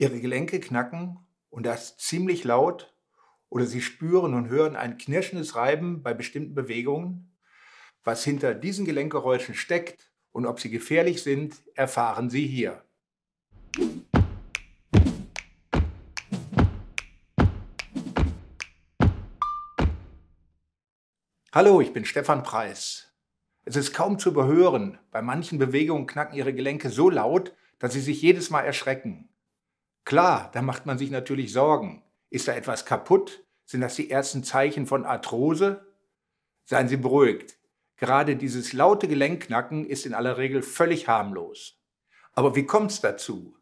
Ihre Gelenke knacken und das ziemlich laut oder Sie spüren und hören ein knirschendes Reiben bei bestimmten Bewegungen. Was hinter diesen Gelenkgeräuschen steckt und ob sie gefährlich sind, erfahren Sie hier. Hallo, ich bin Stefan Preis. Es ist kaum zu überhören. Bei manchen Bewegungen knacken Ihre Gelenke so laut, dass Sie sich jedes Mal erschrecken. Klar, da macht man sich natürlich Sorgen. Ist da etwas kaputt? Sind das die ersten Zeichen von Arthrose? Seien Sie beruhigt. Gerade dieses laute Gelenkknacken ist in aller Regel völlig harmlos. Aber wie kommt es dazu?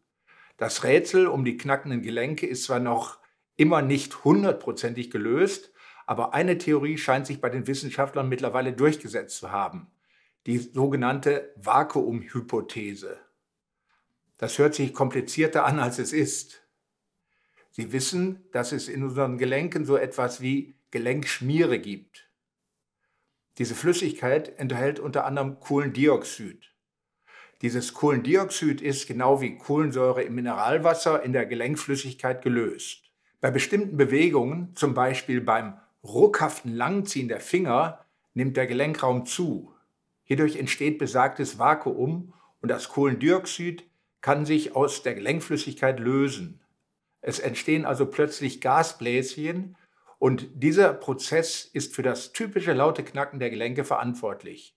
Das Rätsel um die knackenden Gelenke ist zwar noch immer nicht hundertprozentig gelöst, aber eine Theorie scheint sich bei den Wissenschaftlern mittlerweile durchgesetzt zu haben. Die sogenannte Vakuumhypothese. Das hört sich komplizierter an, als es ist. Sie wissen, dass es in unseren Gelenken so etwas wie Gelenkschmiere gibt. Diese Flüssigkeit enthält unter anderem Kohlendioxid. Dieses Kohlendioxid ist genau wie Kohlensäure im Mineralwasser in der Gelenkflüssigkeit gelöst. Bei bestimmten Bewegungen, zum Beispiel beim ruckhaften Langziehen der Finger, nimmt der Gelenkraum zu. Hierdurch entsteht besagtes Vakuum und das Kohlendioxid kann sich aus der Gelenkflüssigkeit lösen. Es entstehen also plötzlich Gasbläschen und dieser Prozess ist für das typische laute Knacken der Gelenke verantwortlich.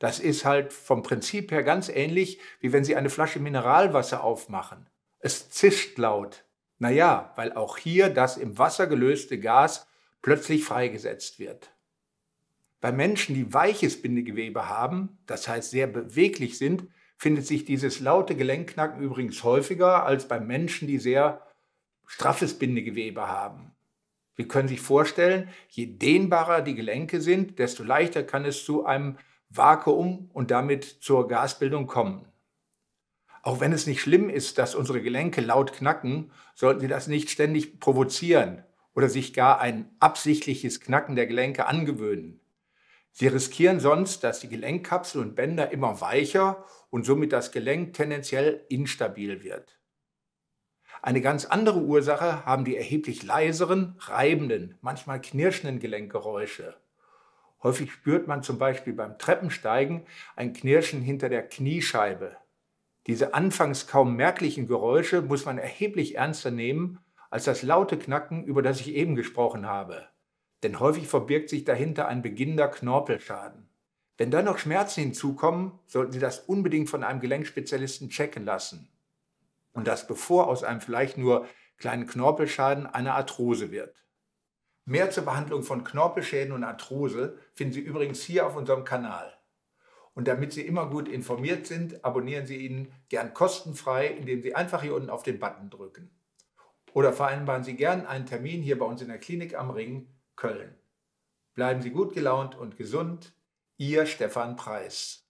Das ist halt vom Prinzip her ganz ähnlich, wie wenn Sie eine Flasche Mineralwasser aufmachen. Es zischt laut. Naja, weil auch hier das im Wasser gelöste Gas plötzlich freigesetzt wird. Bei Menschen, die weiches Bindegewebe haben, das heißt sehr beweglich sind, findet sich dieses laute Gelenkknacken übrigens häufiger als bei Menschen, die sehr straffes Bindegewebe haben. Wir können sich vorstellen, je dehnbarer die Gelenke sind, desto leichter kann es zu einem Vakuum und damit zur Gasbildung kommen. Auch wenn es nicht schlimm ist, dass unsere Gelenke laut knacken, sollten Sie das nicht ständig provozieren oder sich gar ein absichtliches Knacken der Gelenke angewöhnen. Sie riskieren sonst, dass die Gelenkkapsel und Bänder immer weicher und somit das Gelenk tendenziell instabil wird. Eine ganz andere Ursache haben die erheblich leiseren, reibenden, manchmal knirschenden Gelenkgeräusche. Häufig spürt man zum Beispiel beim Treppensteigen ein Knirschen hinter der Kniescheibe. Diese anfangs kaum merklichen Geräusche muss man erheblich ernster nehmen als das laute Knacken, über das ich eben gesprochen habe denn häufig verbirgt sich dahinter ein beginnender Knorpelschaden. Wenn dann noch Schmerzen hinzukommen, sollten Sie das unbedingt von einem Gelenkspezialisten checken lassen. Und das bevor aus einem vielleicht nur kleinen Knorpelschaden eine Arthrose wird. Mehr zur Behandlung von Knorpelschäden und Arthrose finden Sie übrigens hier auf unserem Kanal. Und damit Sie immer gut informiert sind, abonnieren Sie ihn gern kostenfrei, indem Sie einfach hier unten auf den Button drücken. Oder vereinbaren Sie gern einen Termin hier bei uns in der Klinik am Ring Köln. Bleiben Sie gut gelaunt und gesund. Ihr Stefan Preis.